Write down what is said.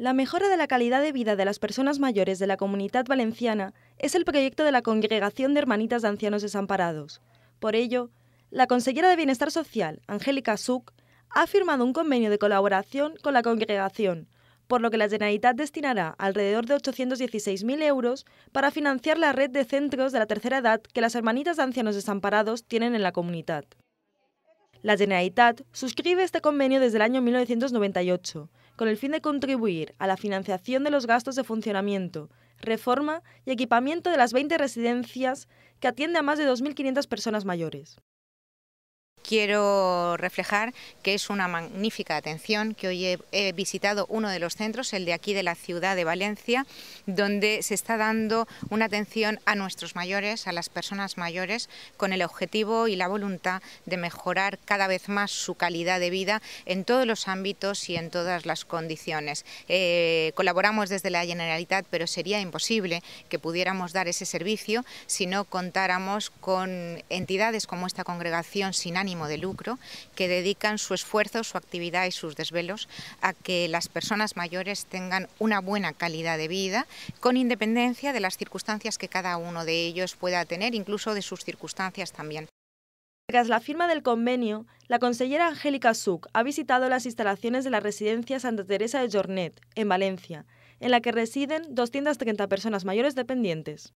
La mejora de la calidad de vida de las personas mayores de la comunidad valenciana es el proyecto de la Congregación de Hermanitas de Ancianos Desamparados. Por ello, la Consejera de Bienestar Social, Angélica Suc, ha firmado un convenio de colaboración con la congregación, por lo que la Generalitat destinará alrededor de 816.000 euros para financiar la red de centros de la tercera edad que las hermanitas de ancianos desamparados tienen en la comunidad. La Generalitat suscribe este convenio desde el año 1998 con el fin de contribuir a la financiación de los gastos de funcionamiento, reforma y equipamiento de las 20 residencias que atiende a más de 2.500 personas mayores quiero reflejar que es una magnífica atención, que hoy he, visitado uno de los centros, el de aquí de la ciudad de Valencia, donde se está dando una atención a nuestros mayores, a las personas mayores, con el objetivo y la voluntad de mejorar cada vez más su calidad de vida en todos los ámbitos y en todas las condiciones. Eh, colaboramos desde la Generalitat, pero sería imposible que pudiéramos dar ese servicio si no contáramos con entidades como esta congregación sin ánimo de lucro que dedican su esfuerzo, su actividad y sus desvelos a que las personas mayores tengan una buena calidad de vida con independencia de las circunstancias que cada uno de ellos pueda tener, incluso de sus circunstancias también. Tras la firma del convenio, la consellera Angélica Suc ha visitado las instalaciones de la residencia Santa Teresa de Jornet, en Valencia, en la que residen 230 personas mayores dependientes.